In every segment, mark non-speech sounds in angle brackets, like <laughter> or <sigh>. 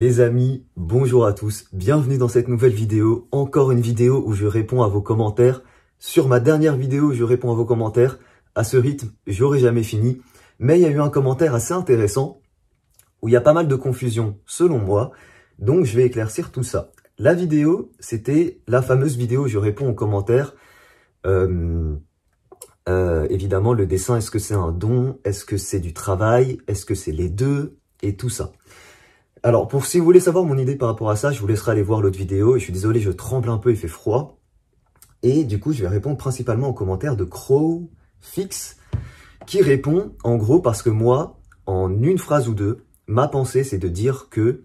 Les amis, bonjour à tous, bienvenue dans cette nouvelle vidéo, encore une vidéo où je réponds à vos commentaires. Sur ma dernière vidéo, je réponds à vos commentaires. À ce rythme, j'aurais jamais fini. Mais il y a eu un commentaire assez intéressant où il y a pas mal de confusion, selon moi. Donc, je vais éclaircir tout ça. La vidéo, c'était la fameuse vidéo où je réponds aux commentaires. Euh, euh, évidemment, le dessin, est-ce que c'est un don Est-ce que c'est du travail Est-ce que c'est les deux Et tout ça. Alors, pour si vous voulez savoir mon idée par rapport à ça, je vous laisserai aller voir l'autre vidéo. je suis désolé, je tremble un peu, il fait froid. Et du coup, je vais répondre principalement aux commentaires de Crow Fix, qui répond, en gros, parce que moi, en une phrase ou deux, ma pensée, c'est de dire que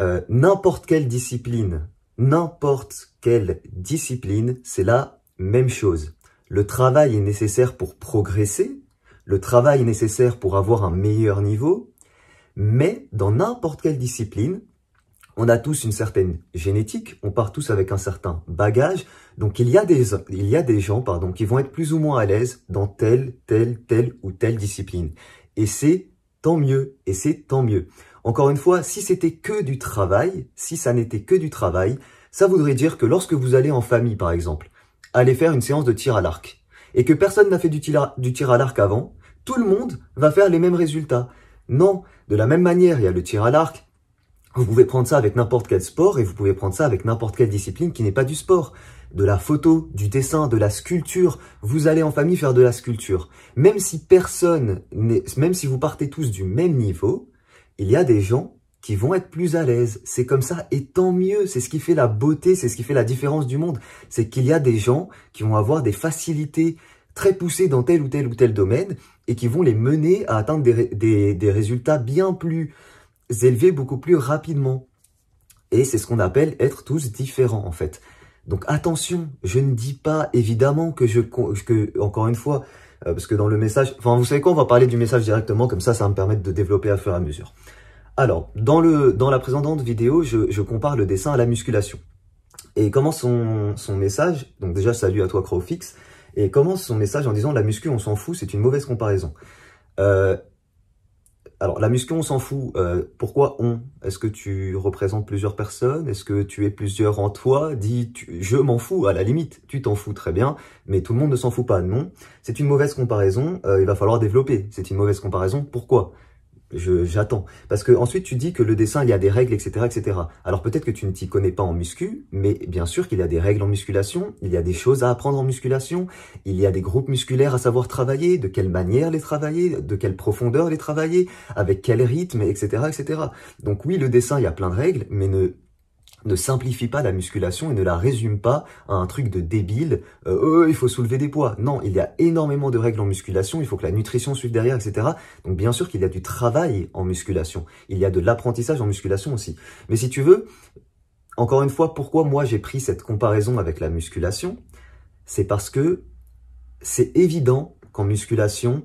euh, n'importe quelle discipline, n'importe quelle discipline, c'est la même chose. Le travail est nécessaire pour progresser, le travail est nécessaire pour avoir un meilleur niveau, mais dans n'importe quelle discipline, on a tous une certaine génétique, on part tous avec un certain bagage. Donc il y a des, il y a des gens pardon, qui vont être plus ou moins à l'aise dans telle, telle, telle ou telle discipline. Et c'est tant mieux, et c'est tant mieux. Encore une fois, si c'était que du travail, si ça n'était que du travail, ça voudrait dire que lorsque vous allez en famille par exemple, aller faire une séance de tir à l'arc, et que personne n'a fait du tir à l'arc avant, tout le monde va faire les mêmes résultats. Non, de la même manière, il y a le tir à l'arc. Vous pouvez prendre ça avec n'importe quel sport et vous pouvez prendre ça avec n'importe quelle discipline qui n'est pas du sport. De la photo, du dessin, de la sculpture. Vous allez en famille faire de la sculpture. Même si personne même si vous partez tous du même niveau, il y a des gens qui vont être plus à l'aise. C'est comme ça et tant mieux. C'est ce qui fait la beauté, c'est ce qui fait la différence du monde. C'est qu'il y a des gens qui vont avoir des facilités, très poussés dans tel ou tel ou tel domaine et qui vont les mener à atteindre des, des, des résultats bien plus élevés, beaucoup plus rapidement. Et c'est ce qu'on appelle être tous différents en fait. Donc attention, je ne dis pas évidemment que je que encore une fois euh, parce que dans le message, enfin vous savez quoi, on va parler du message directement comme ça, ça va me permettre de développer à fur et à mesure. Alors dans le dans la précédente vidéo, je, je compare le dessin à la musculation. Et comment son, son message Donc déjà salut à toi Crofix et commence son message en disant la muscu on s'en fout, c'est une mauvaise comparaison. Euh, alors la muscu on s'en fout, euh, pourquoi on Est-ce que tu représentes plusieurs personnes Est-ce que tu es plusieurs en toi Dis je m'en fous, à la limite, tu t'en fous très bien, mais tout le monde ne s'en fout pas, non. C'est une mauvaise comparaison, euh, il va falloir développer, c'est une mauvaise comparaison, pourquoi j'attends. Parce que ensuite tu dis que le dessin, il y a des règles, etc. etc. Alors peut-être que tu ne t'y connais pas en muscu, mais bien sûr qu'il y a des règles en musculation, il y a des choses à apprendre en musculation, il y a des groupes musculaires à savoir travailler, de quelle manière les travailler, de quelle profondeur les travailler, avec quel rythme, etc. etc. Donc oui, le dessin, il y a plein de règles, mais ne ne simplifie pas la musculation et ne la résume pas à un truc de débile, euh, il faut soulever des poids. Non, il y a énormément de règles en musculation, il faut que la nutrition suive derrière, etc. Donc bien sûr qu'il y a du travail en musculation, il y a de l'apprentissage en musculation aussi. Mais si tu veux, encore une fois, pourquoi moi j'ai pris cette comparaison avec la musculation C'est parce que c'est évident qu'en musculation,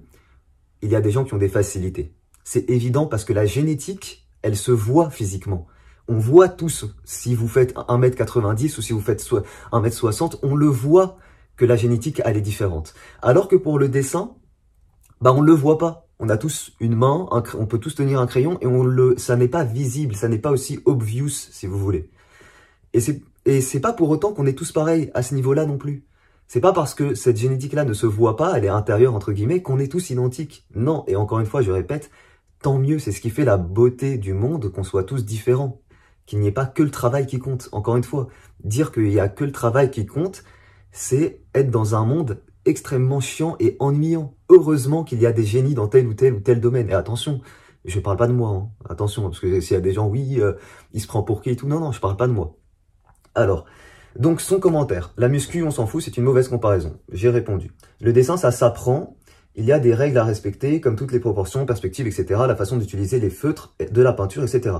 il y a des gens qui ont des facilités. C'est évident parce que la génétique, elle se voit physiquement on voit tous, si vous faites 1m90 ou si vous faites 1m60, on le voit que la génétique, elle est différente. Alors que pour le dessin, bah, on le voit pas. On a tous une main, on peut tous tenir un crayon et on le, ça n'est pas visible, ça n'est pas aussi obvious, si vous voulez. Et c'est, et pas pour autant qu'on est tous pareils à ce niveau-là non plus. C'est pas parce que cette génétique-là ne se voit pas, elle est intérieure entre guillemets, qu'on est tous identiques. Non, et encore une fois, je répète, tant mieux, c'est ce qui fait la beauté du monde qu'on soit tous différents qu'il n'y ait pas que le travail qui compte. Encore une fois, dire qu'il n'y a que le travail qui compte, c'est être dans un monde extrêmement chiant et ennuyant. Heureusement qu'il y a des génies dans tel ou tel ou tel domaine. Et attention, je parle pas de moi, hein. attention, parce que s'il y a des gens, oui, euh, il se prend pour qui et tout, non, non, je parle pas de moi. Alors, donc son commentaire, la muscu, on s'en fout, c'est une mauvaise comparaison. J'ai répondu. Le dessin, ça s'apprend, il y a des règles à respecter, comme toutes les proportions, perspectives, etc., la façon d'utiliser les feutres, de la peinture, etc.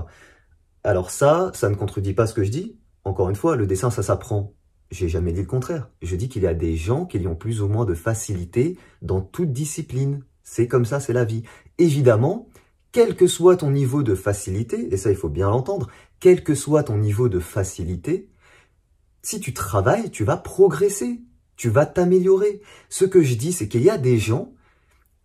Alors ça, ça ne contredit pas ce que je dis. Encore une fois, le dessin, ça s'apprend. J'ai jamais dit le contraire. Je dis qu'il y a des gens qui ont plus ou moins de facilité dans toute discipline. C'est comme ça, c'est la vie. Évidemment, quel que soit ton niveau de facilité, et ça il faut bien l'entendre, quel que soit ton niveau de facilité, si tu travailles, tu vas progresser, tu vas t'améliorer. Ce que je dis, c'est qu'il y a des gens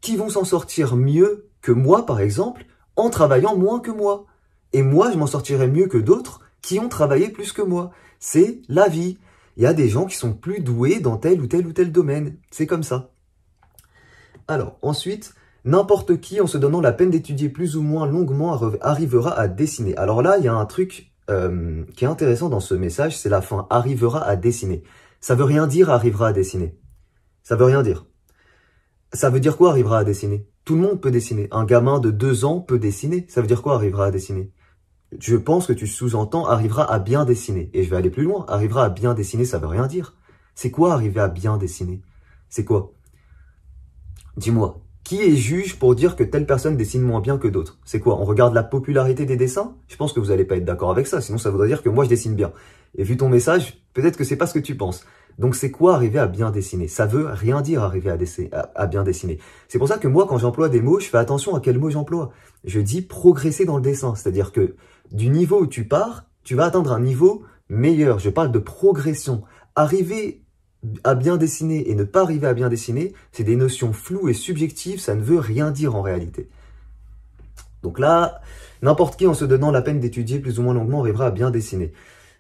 qui vont s'en sortir mieux que moi, par exemple, en travaillant moins que moi. Et moi, je m'en sortirai mieux que d'autres qui ont travaillé plus que moi. C'est la vie. Il y a des gens qui sont plus doués dans tel ou tel ou tel domaine. C'est comme ça. Alors, ensuite, n'importe qui, en se donnant la peine d'étudier plus ou moins longuement, arrivera à dessiner. Alors là, il y a un truc euh, qui est intéressant dans ce message, c'est la fin. Arrivera à dessiner. Ça veut rien dire arrivera à dessiner. Ça veut rien dire. Ça veut dire quoi arrivera à dessiner Tout le monde peut dessiner. Un gamin de deux ans peut dessiner. Ça veut dire quoi arrivera à dessiner je pense que tu sous-entends arrivera à bien dessiner. Et je vais aller plus loin. Arrivera à bien dessiner, ça veut rien dire. C'est quoi arriver à bien dessiner C'est quoi Dis-moi, qui est juge pour dire que telle personne dessine moins bien que d'autres C'est quoi On regarde la popularité des dessins Je pense que vous n'allez pas être d'accord avec ça, sinon ça voudrait dire que moi je dessine bien. Et vu ton message, peut-être que c'est pas ce que tu penses. Donc c'est quoi arriver à bien dessiner Ça veut rien dire arriver à, à, bien dessiner. C'est pour ça que moi, quand j'emploie des mots, je fais attention à quel mot j'emploie. Je dis progresser dans le dessin, c'est-à-dire que du niveau où tu pars, tu vas atteindre un niveau meilleur. Je parle de progression. Arriver à bien dessiner et ne pas arriver à bien dessiner, c'est des notions floues et subjectives, ça ne veut rien dire en réalité. Donc là, n'importe qui en se donnant la peine d'étudier plus ou moins longuement arrivera à bien dessiner.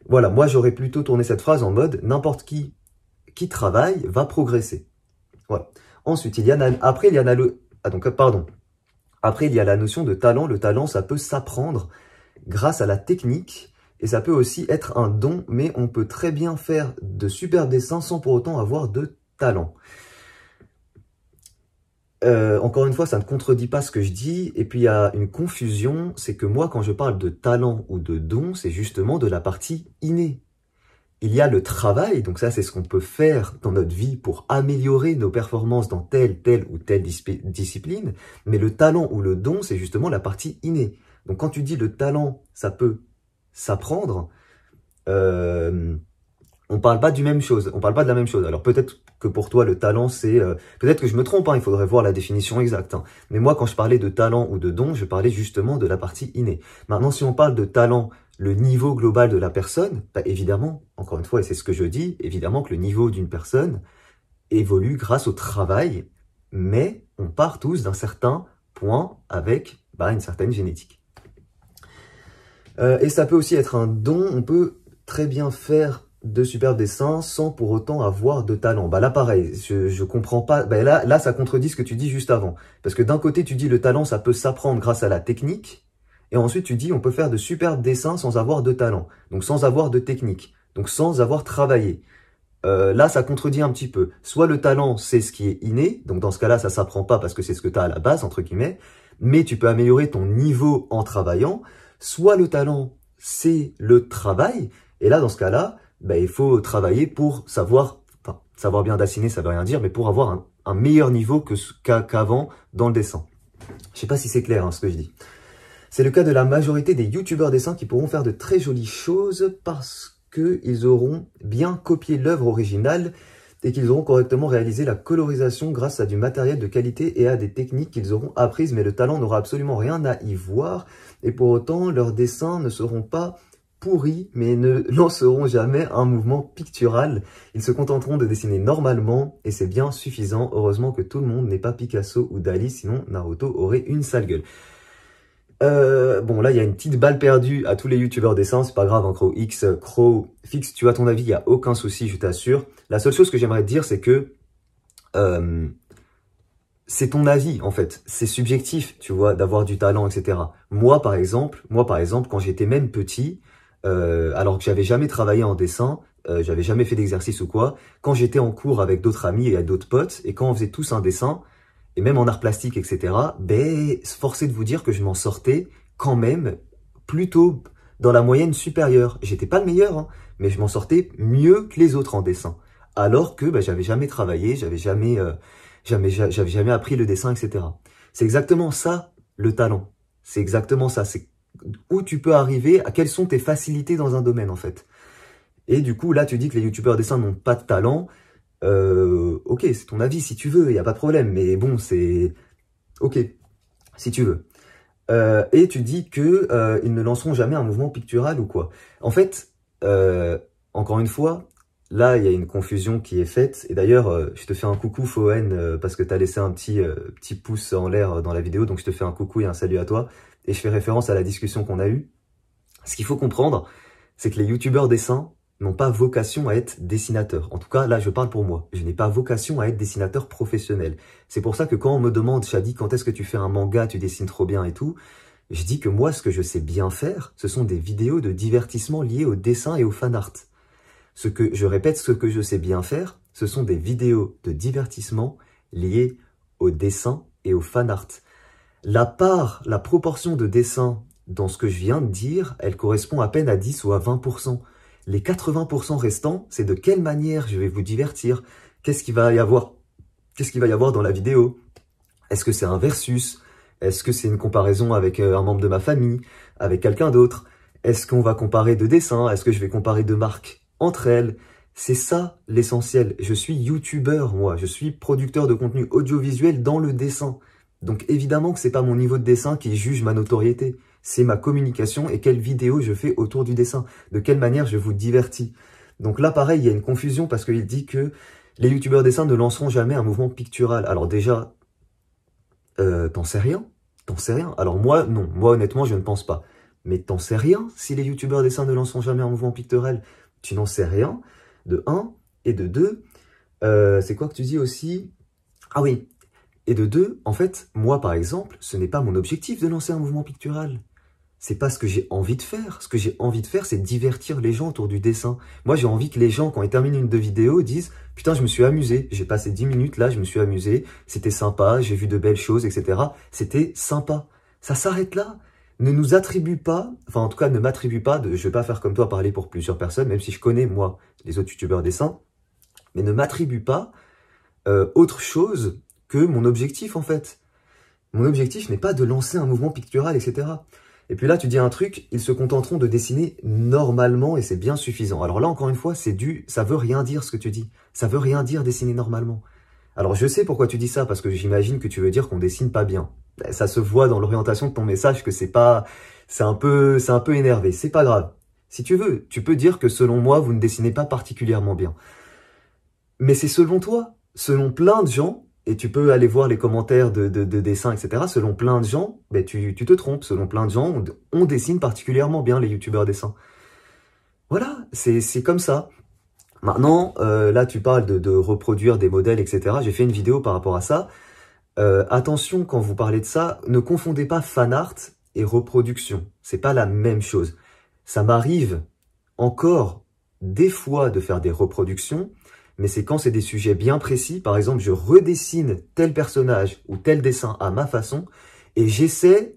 Voilà, moi j'aurais plutôt tourné cette phrase en mode n'importe qui qui travaille va progresser. Voilà. Ensuite, il y a a ah, donc pardon. Après il y a la notion de talent, le talent ça peut s'apprendre grâce à la technique et ça peut aussi être un don, mais on peut très bien faire de super dessins sans pour autant avoir de talent. Euh, encore une fois, ça ne contredit pas ce que je dis. Et puis, il y a une confusion, c'est que moi, quand je parle de talent ou de don, c'est justement de la partie innée. Il y a le travail, donc ça, c'est ce qu'on peut faire dans notre vie pour améliorer nos performances dans telle, telle ou telle discipline. Mais le talent ou le don, c'est justement la partie innée. Donc quand tu dis le talent, ça peut s'apprendre, euh, on parle pas du même chose, on parle pas de la même chose. Alors peut-être que pour toi le talent c'est, euh, peut-être que je me trompe, hein, il faudrait voir la définition exacte. Hein. Mais moi quand je parlais de talent ou de don, je parlais justement de la partie innée. Maintenant si on parle de talent, le niveau global de la personne, bah, évidemment, encore une fois, et c'est ce que je dis, évidemment que le niveau d'une personne évolue grâce au travail, mais on part tous d'un certain point avec bah, une certaine génétique. Euh, et ça peut aussi être un don, on peut très bien faire de superbes dessins sans pour autant avoir de talent. Bah là pareil, je, je comprends pas. Bah là, là ça contredit ce que tu dis juste avant. Parce que d'un côté tu dis le talent ça peut s'apprendre grâce à la technique, et ensuite tu dis on peut faire de superbes dessins sans avoir de talent, donc sans avoir de technique, donc sans avoir travaillé. Euh, là, ça contredit un petit peu. Soit le talent, c'est ce qui est inné, donc dans ce cas-là, ça s'apprend pas parce que c'est ce que tu as à la base, entre guillemets, mais tu peux améliorer ton niveau en travaillant, Soit le talent, c'est le travail, et là, dans ce cas-là, ben il faut travailler pour savoir, savoir bien dessiner, ça veut rien dire, mais pour avoir un, meilleur niveau qu'avant dans le dessin. Je sais pas si c'est clair hein, ce que je dis. C'est le cas de la majorité des youtubeurs dessins qui pourront faire de très jolies choses parce qu'ils auront bien copié l'œuvre originale et qu'ils auront correctement réalisé la colorisation grâce à du matériel de qualité et à des techniques qu'ils auront apprises, mais le talent n'aura absolument rien à y voir, et pour autant, leurs dessins ne seront pas pourris, mais ne <laughs> lanceront jamais un mouvement pictural. Ils se contenteront de dessiner normalement, et c'est bien suffisant. Heureusement que tout le monde n'est pas Picasso ou Dali, sinon Naruto aurait une sale gueule. Euh, bon, là, il y a une petite balle perdue à tous les youtubeurs d'essence. C'est pas grave, en Crow X, Crow Fix, tu as ton avis, il n'y a aucun souci, je t'assure. La seule chose que j'aimerais te dire, c'est que euh, c'est ton avis, en fait. C'est subjectif, tu vois, d'avoir du talent, etc. Moi, par exemple, moi, par exemple, quand j'étais même petit, euh, alors que j'avais jamais travaillé en dessin, j'avais jamais fait d'exercice ou quoi, quand j'étais en cours avec d'autres amis et d'autres potes, et quand on faisait tous un dessin, et même en art plastique, etc., ben, forcé de vous dire que je m'en sortais quand même plutôt dans la moyenne supérieure. J'étais pas le meilleur, hein, mais je m'en sortais mieux que les autres en dessin. Alors que ben, j'avais jamais travaillé, j'avais jamais, euh, jamais, j'avais jamais appris le dessin, etc. C'est exactement ça le talent. C'est exactement ça. C'est où tu peux arriver, à quelles sont tes facilités dans un domaine en fait. Et du coup, là, tu dis que les youtubeurs dessins n'ont pas de talent euh, ok, c'est ton avis si tu veux, il n'y a pas de problème, mais bon, c'est ok, si tu veux. Euh, et tu dis que euh, ils ne lanceront jamais un mouvement pictural ou quoi. En fait, euh, encore une fois, là, il y a une confusion qui est faite. Et d'ailleurs, euh, je te fais un coucou, Foen, euh, parce que tu as laissé un petit, petit pouce en l'air dans la vidéo, donc je te fais un coucou et un salut à toi. Et je fais référence à la discussion qu'on a eue. Ce qu'il faut comprendre, c'est que les youtubeurs dessins, n'ont pas vocation à être dessinateurs. En tout cas, là, je parle pour moi. Je n'ai pas vocation à être dessinateur professionnel. C'est pour ça que quand on me demande, Shadi, quand est-ce que tu fais un manga, tu dessines trop bien et tout, je dis que moi, ce que je sais bien faire, ce sont des vidéos de divertissement liées au dessin et au fan art. Ce que, je répète, ce que je sais bien faire, ce sont des vidéos de divertissement liées au dessin et au fan art. La part, la proportion de dessin dans ce que je viens de dire, elle correspond à peine à 10 ou à 20%. Les 80% restants, c'est de quelle manière je vais vous divertir Qu'est-ce qu'il va y avoir Qu'est-ce qu'il va y avoir dans la vidéo Est-ce que c'est un versus Est-ce que c'est une comparaison avec euh, un membre de ma famille Avec quelqu'un d'autre Est-ce qu'on va comparer deux dessins Est-ce que je vais comparer deux marques entre elles c'est ça l'essentiel. Je suis youtubeur, moi. Je suis producteur de contenu audiovisuel dans le dessin. Donc évidemment que c'est pas mon niveau de dessin qui juge ma notoriété c'est ma communication et quelle vidéo je fais autour du dessin, de quelle manière je vous divertis. Donc là, pareil, il y a une confusion parce qu'il dit que les youtubeurs dessins ne lanceront jamais un mouvement pictural. Alors déjà, euh, t'en sais rien T'en sais rien Alors moi, non. Moi, honnêtement, je ne pense pas. Mais t'en sais rien si les youtubeurs dessins ne lanceront jamais un mouvement pictural Tu n'en sais rien, de 1. Et de 2, euh, c'est quoi que tu dis aussi Ah oui, et de deux, en fait, moi par exemple, ce n'est pas mon objectif de lancer un mouvement pictural c'est pas ce que j'ai envie de faire. Ce que j'ai envie de faire, c'est divertir les gens autour du dessin. Moi, j'ai envie que les gens, quand ils terminent une de vidéo, disent « Putain, je me suis amusé. J'ai passé 10 minutes là, je me suis amusé. C'était sympa, j'ai vu de belles choses, etc. C'était sympa. » Ça s'arrête là. Ne nous attribue pas, enfin en tout cas ne m'attribue pas, de, je vais pas faire comme toi parler pour plusieurs personnes, même si je connais moi les autres youtubeurs dessin, mais ne m'attribue pas euh, autre chose que mon objectif en fait. Mon objectif n'est pas de lancer un mouvement pictural, etc. Et puis là, tu dis un truc, ils se contenteront de dessiner normalement et c'est bien suffisant. Alors là, encore une fois, c'est du, ça veut rien dire ce que tu dis. Ça veut rien dire dessiner normalement. Alors je sais pourquoi tu dis ça, parce que j'imagine que tu veux dire qu'on dessine pas bien. Ben, ça se voit dans l'orientation de ton message que c'est pas, c'est un peu, c'est un peu énervé. C'est pas grave. Si tu veux, tu peux dire que selon moi, vous ne dessinez pas particulièrement bien. Mais c'est selon toi, selon plein de gens, et tu peux aller voir les commentaires de, dessins, etc. Selon plein de gens, ben tu, te trompes. Selon plein de gens, on, dessine particulièrement bien les youtubeurs dessins. Voilà, c'est comme ça. Maintenant, euh, là, tu parles de, reproduire des modèles, etc. J'ai fait une vidéo par rapport à ça. Euh, attention, quand vous parlez de ça, ne confondez pas fan art et reproduction. C'est pas la même chose. Ça m'arrive encore des fois de faire des reproductions, mais c'est quand c'est des sujets bien précis, par exemple, je redessine tel personnage ou tel dessin à ma façon, et j'essaie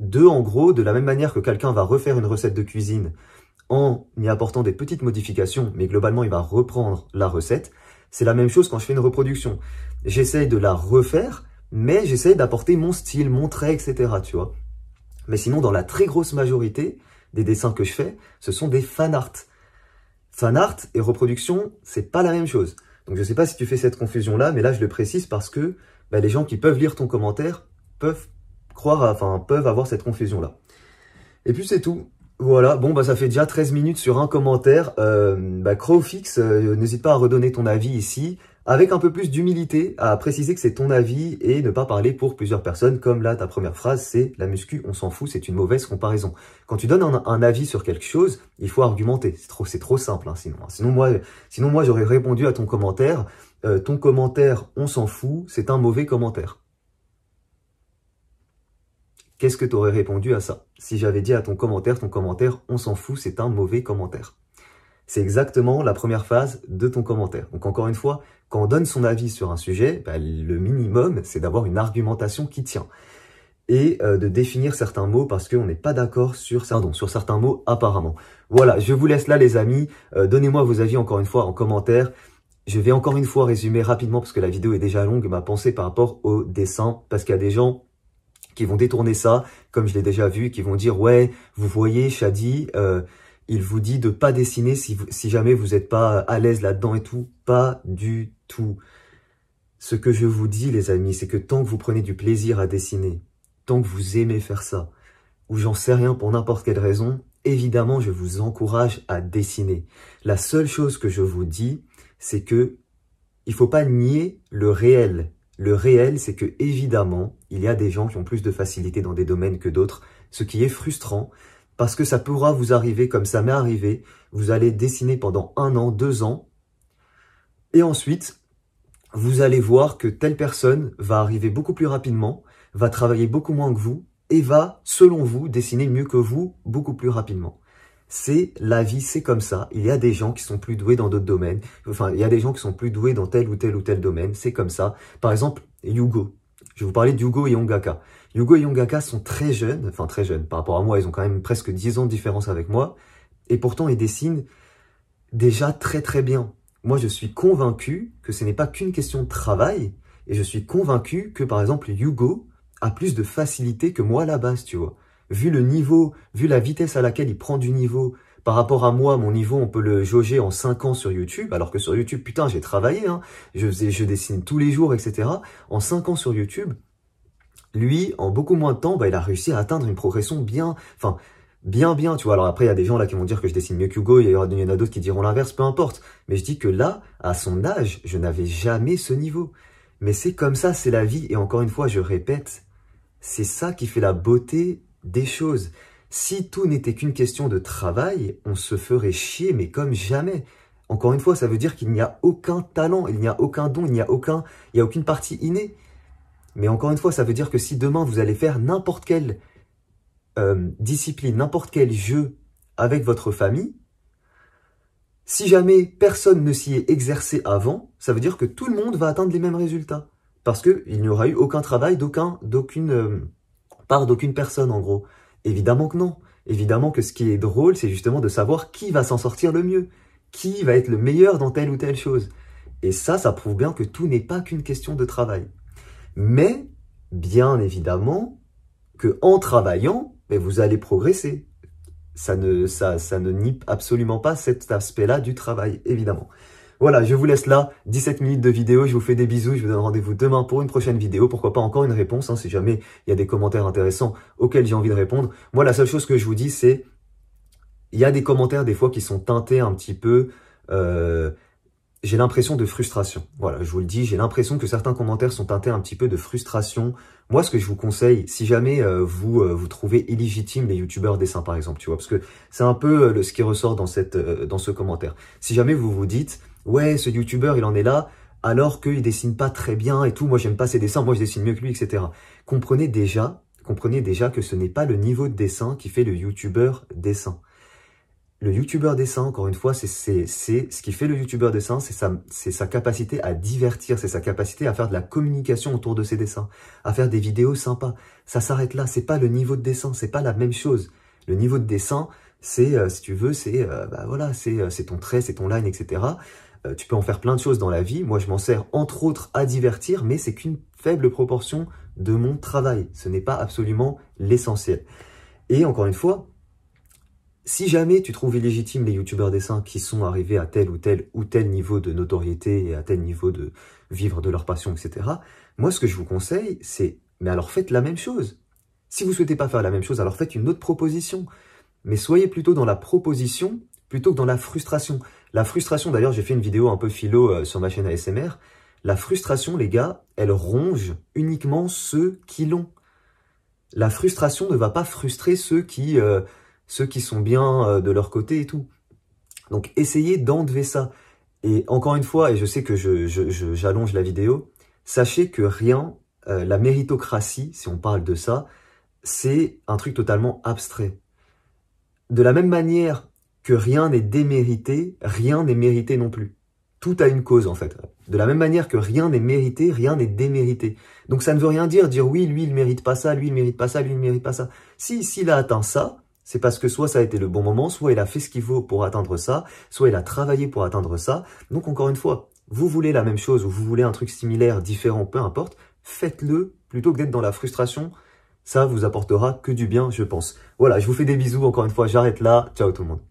de, en gros, de la même manière que quelqu'un va refaire une recette de cuisine en y apportant des petites modifications, mais globalement, il va reprendre la recette. C'est la même chose quand je fais une reproduction. J'essaie de la refaire, mais j'essaie d'apporter mon style, mon trait, etc., tu vois. Mais sinon, dans la très grosse majorité des dessins que je fais, ce sont des fan arts. Fan art et reproduction, c'est pas la même chose. Donc je sais pas si tu fais cette confusion-là, mais là je le précise parce que bah, les gens qui peuvent lire ton commentaire peuvent croire, enfin peuvent avoir cette confusion-là. Et puis c'est tout. Voilà, bon bah ça fait déjà 13 minutes sur un commentaire. Euh, bah Crowfix, euh, n'hésite pas à redonner ton avis ici avec un peu plus d'humilité à préciser que c'est ton avis et ne pas parler pour plusieurs personnes, comme là ta première phrase c'est la muscu, on s'en fout, c'est une mauvaise comparaison. Quand tu donnes un, avis sur quelque chose, il faut argumenter, c'est trop, simple hein, sinon. Hein. Sinon moi, sinon, moi j'aurais répondu à ton commentaire, euh, ton commentaire on s'en fout, c'est un mauvais commentaire. Qu'est-ce que tu aurais répondu à ça Si j'avais dit à ton commentaire, ton commentaire on s'en fout, c'est un mauvais commentaire. C'est exactement la première phase de ton commentaire. Donc encore une fois, quand on donne son avis sur un sujet, bah, le minimum, c'est d'avoir une argumentation qui tient et euh, de définir certains mots parce qu'on n'est pas d'accord sur, certains mots apparemment. Voilà, je vous laisse là les amis. Euh, donnez-moi vos avis encore une fois en commentaire. Je vais encore une fois résumer rapidement parce que la vidéo est déjà longue, ma pensée par rapport au dessin, parce qu'il y a des gens qui vont détourner ça, comme je l'ai déjà vu, qui vont dire ouais, vous voyez, Shadi, euh, il vous dit de pas dessiner si, si jamais vous n'êtes pas euh, à l'aise là-dedans et tout. Pas du tout. Ce que je vous dis, les amis, c'est que tant que vous prenez du plaisir à dessiner, tant que vous aimez faire ça, ou j'en sais rien pour n'importe quelle raison, évidemment, je vous encourage à dessiner. La seule chose que je vous dis, c'est que il faut pas nier le réel. Le réel, c'est que évidemment, il y a des gens qui ont plus de facilité dans des domaines que d'autres, ce qui est frustrant, parce que ça pourra vous arriver comme ça m'est arrivé. Vous allez dessiner pendant un an, deux ans, et ensuite, vous allez voir que telle personne va arriver beaucoup plus rapidement, va travailler beaucoup moins que vous, et va, selon vous, dessiner mieux que vous, beaucoup plus rapidement. C'est la vie, c'est comme ça. Il y a des gens qui sont plus doués dans d'autres domaines. Enfin, il y a des gens qui sont plus doués dans tel ou tel ou tel domaine. C'est comme ça. Par exemple, Yugo. Je vais vous parler de et Ongaka. Yugo et Yongaka sont très jeunes, enfin très jeunes par rapport à moi, ils ont quand même presque 10 ans de différence avec moi, et pourtant ils dessinent déjà très très bien. Moi je suis convaincu que ce n'est pas qu'une question de travail, et je suis convaincu que par exemple Yugo a plus de facilité que moi à la base, tu vois. Vu le niveau, vu la vitesse à laquelle il prend du niveau, par rapport à moi, mon niveau, on peut le jauger en 5 ans sur YouTube, alors que sur YouTube, putain, j'ai travaillé, hein. je, je dessine tous les jours, etc. En 5 ans sur YouTube, lui, en beaucoup moins de temps, bah, il a réussi à atteindre une progression bien, enfin, bien, bien, tu vois. Alors après, il y a des gens là qui vont dire que je dessine mieux qu'Hugo, il y en a d'autres qui diront l'inverse, peu importe. Mais je dis que là, à son âge, je n'avais jamais ce niveau. Mais c'est comme ça, c'est la vie. Et encore une fois, je répète, c'est ça qui fait la beauté des choses. Si tout n'était qu'une question de travail, on se ferait chier, mais comme jamais. Encore une fois, ça veut dire qu'il n'y a aucun talent, il n'y a aucun don, il n'y a aucun, il n'y a aucune partie innée. Mais encore une fois, ça veut dire que si demain vous allez faire n'importe quelle euh, discipline, n'importe quel jeu avec votre famille, si jamais personne ne s'y est exercé avant, ça veut dire que tout le monde va atteindre les mêmes résultats. Parce qu'il n'y aura eu aucun travail d'aucun, d'aucune euh, part d'aucune personne, en gros. Évidemment que non. Évidemment que ce qui est drôle, c'est justement de savoir qui va s'en sortir le mieux, qui va être le meilleur dans telle ou telle chose. Et ça, ça prouve bien que tout n'est pas qu'une question de travail. Mais, bien évidemment, que en travaillant, mais vous allez progresser. Ça ne, ça, ça ne nie absolument pas cet aspect-là du travail, évidemment. Voilà, je vous laisse là, 17 minutes de vidéo, je vous fais des bisous, je vous donne rendez-vous demain pour une prochaine vidéo, pourquoi pas encore une réponse, hein, si jamais il y a des commentaires intéressants auxquels j'ai envie de répondre. Moi, la seule chose que je vous dis, c'est, il y a des commentaires des fois qui sont teintés un petit peu, euh, j'ai l'impression de frustration. Voilà, je vous le dis, j'ai l'impression que certains commentaires sont teintés un petit peu de frustration. Moi, ce que je vous conseille, si jamais euh, vous euh, vous trouvez illégitime des youtubeurs dessins, par exemple, tu vois, parce que c'est un peu euh, le, ce qui ressort dans, cette, dans ce commentaire. Si jamais vous vous dites, ouais, ce youtubeur, il en est là, alors qu'il dessine pas très bien et tout, moi j'aime pas ses dessins, moi je dessine mieux que lui, etc. Comprenez déjà, comprenez déjà que ce n'est pas le niveau de dessin qui fait le youtubeur dessin le youtubeur dessin, encore une fois, c'est ce qui fait le youtubeur dessin, c'est sa, sa capacité à divertir, c'est sa capacité à faire de la communication autour de ses dessins, à faire des vidéos sympas. Ça s'arrête là, c'est pas le niveau de dessin, c'est pas la même chose. Le niveau de dessin, c'est, euh, si tu veux, c'est euh, bah voilà, euh, c'est ton trait, c'est ton line, etc. tu peux en faire plein de choses dans la vie. Moi, je m'en sers entre autres à divertir, mais c'est qu'une faible proportion de mon travail. Ce n'est pas absolument l'essentiel. Et encore une fois, si jamais tu trouves illégitime les youtubeurs dessins qui sont arrivés à tel ou tel ou tel niveau de notoriété et à tel niveau de vivre de leur passion, etc., moi ce que je vous conseille, c'est mais alors faites la même chose. Si vous souhaitez pas faire la même chose, alors faites une autre proposition. Mais soyez plutôt dans la proposition plutôt que dans la frustration. La frustration, d'ailleurs, j'ai fait une vidéo un peu philo euh, sur ma chaîne ASMR. La frustration, les gars, elle ronge uniquement ceux qui l'ont. La frustration ne va pas frustrer ceux qui euh, ceux qui sont bien euh, de leur côté et tout. Donc essayez d'enlever ça. Et encore une fois, et je sais que j'allonge je, je, la vidéo, sachez que rien, euh, la méritocratie, si on parle de ça, c'est un truc totalement abstrait. De la même manière que rien n'est démérité, rien n'est mérité non plus. Tout a une cause en fait. De la même manière que rien n'est mérité, rien n'est démérité. Donc ça ne veut rien dire dire oui, lui il mérite pas ça, lui il mérite pas ça, lui il mérite pas ça. Si s'il a atteint ça, c'est parce que soit ça a été le bon moment, soit il a fait ce qu'il faut pour atteindre ça, soit il a travaillé pour atteindre ça. Donc encore une fois, vous voulez la même chose ou vous voulez un truc similaire, différent, peu importe, faites-le plutôt que d'être dans la frustration. Ça vous apportera que du bien, je pense. Voilà, je vous fais des bisous encore une fois, j'arrête là. Ciao tout le monde.